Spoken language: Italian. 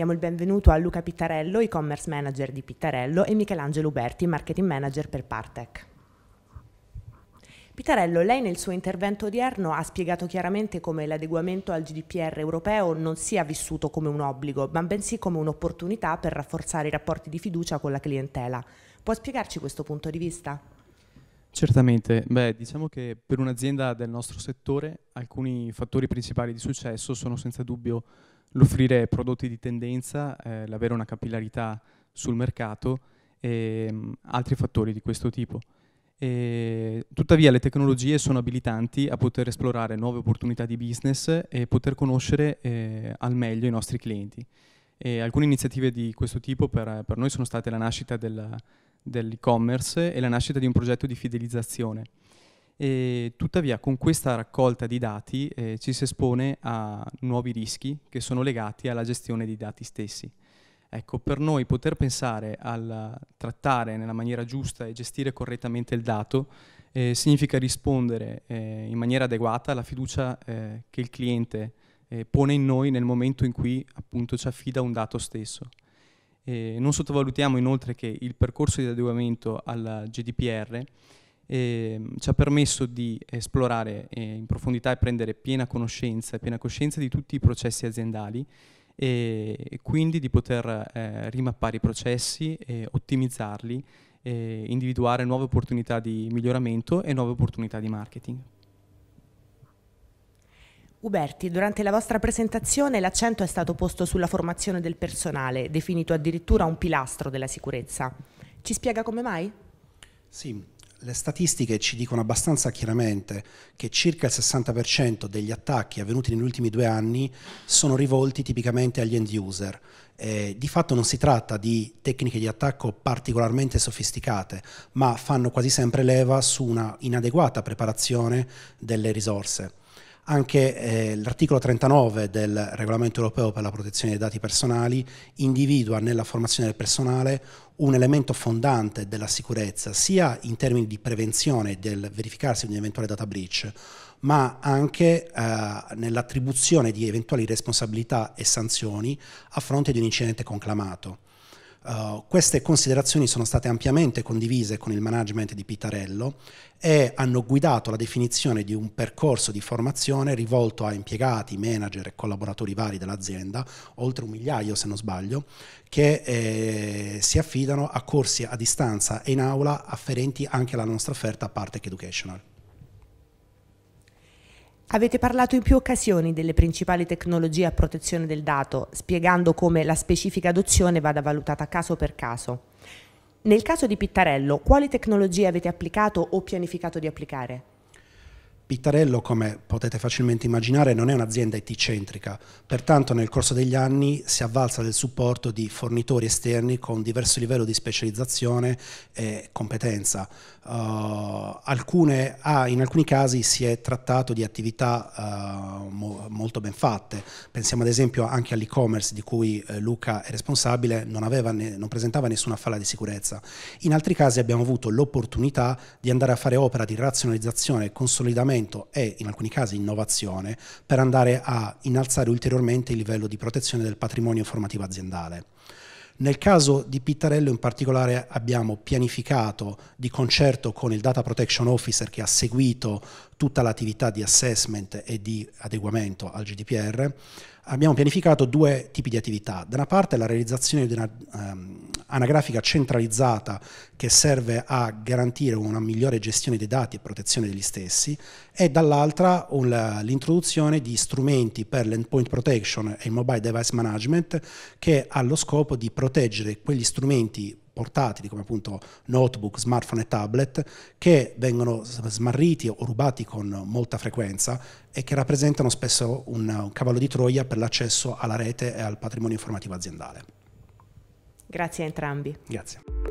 Diamo il benvenuto a Luca Pittarello, e-commerce manager di Pittarello, e Michelangelo Uberti, marketing manager per Partec. Pitarello, lei nel suo intervento odierno ha spiegato chiaramente come l'adeguamento al GDPR europeo non sia vissuto come un obbligo, ma bensì come un'opportunità per rafforzare i rapporti di fiducia con la clientela. Può spiegarci questo punto di vista? Certamente, Beh, diciamo che per un'azienda del nostro settore alcuni fattori principali di successo sono senza dubbio l'offrire prodotti di tendenza, eh, l'avere una capillarità sul mercato e mh, mm, altri fattori di questo tipo. E, tuttavia le tecnologie sono abilitanti a poter esplorare nuove opportunità di business e poter conoscere eh, al meglio i nostri clienti. E alcune iniziative di questo tipo per, per noi sono state la nascita dell'e-commerce e la nascita di un progetto di fidelizzazione e tuttavia con questa raccolta di dati eh, ci si espone a nuovi rischi che sono legati alla gestione dei dati stessi. Ecco, per noi poter pensare al trattare nella maniera giusta e gestire correttamente il dato eh, significa rispondere eh, in maniera adeguata alla fiducia eh, che il cliente eh, pone in noi nel momento in cui appunto ci affida un dato stesso. E non sottovalutiamo inoltre che il percorso di adeguamento al GDPR eh, ci ha permesso di esplorare eh, in profondità e prendere piena conoscenza, piena coscienza di tutti i processi aziendali e, e quindi di poter eh, rimappare i processi, ottimizzarli, individuare nuove opportunità di miglioramento e nuove opportunità di marketing. Uberti, durante la vostra presentazione l'accento è stato posto sulla formazione del personale, definito addirittura un pilastro della sicurezza. Ci spiega come mai? Sì, le statistiche ci dicono abbastanza chiaramente che circa il 60% degli attacchi avvenuti negli ultimi due anni sono rivolti tipicamente agli end user. Eh, di fatto non si tratta di tecniche di attacco particolarmente sofisticate, ma fanno quasi sempre leva su una inadeguata preparazione delle risorse. Anche eh, l'articolo 39 del Regolamento europeo per la protezione dei dati personali individua nella formazione del personale un elemento fondante della sicurezza, sia in termini di prevenzione del verificarsi di un eventuale data breach, ma anche eh, nell'attribuzione di eventuali responsabilità e sanzioni a fronte di un incidente conclamato. Eh, queste considerazioni sono state ampiamente condivise con il management di Pitarello e hanno guidato la definizione di un percorso di formazione rivolto a impiegati, manager e collaboratori vari dell'azienda, oltre un migliaio se non sbaglio, che eh, si affidano a corsi a distanza e in aula afferenti anche alla nostra offerta Partec Educational. Avete parlato in più occasioni delle principali tecnologie a protezione del dato, spiegando come la specifica adozione vada valutata caso per caso. Nel caso di Pittarello, quali tecnologie avete applicato o pianificato di applicare? Pittarello, come potete facilmente immaginare, non è un'azienda IT-centrica, pertanto nel corso degli anni si avvalsa del supporto di fornitori esterni con diverso livello di specializzazione e competenza. Uh, alcune, ah, in alcuni casi si è trattato di attività uh, mo molto ben fatte, pensiamo ad esempio anche all'e-commerce di cui eh, Luca è responsabile, non, non presentava nessuna falla di sicurezza. In altri casi abbiamo avuto l'opportunità di andare a fare opera di razionalizzazione e consolidamento miglioramento e in alcuni casi innovazione per andare a innalzare ulteriormente il livello di protezione del patrimonio formativo aziendale. Nel caso di Pittarello in particolare abbiamo pianificato di concerto con il Data Protection Officer che ha seguito tutta l'attività di assessment e di adeguamento al GDPR, abbiamo pianificato due tipi di attività. Da una parte la realizzazione di una um, anagrafica centralizzata che serve a garantire una migliore gestione dei dati e protezione degli stessi e dall'altra l'introduzione di strumenti per l'endpoint protection e il mobile device management che ha lo scopo di proteggere quegli strumenti portatili come appunto notebook, smartphone e tablet che vengono smarriti o rubati con molta frequenza e che rappresentano spesso un, cavallo di Troia per l'accesso alla rete e al patrimonio informativo aziendale. Grazie a entrambi. Grazie.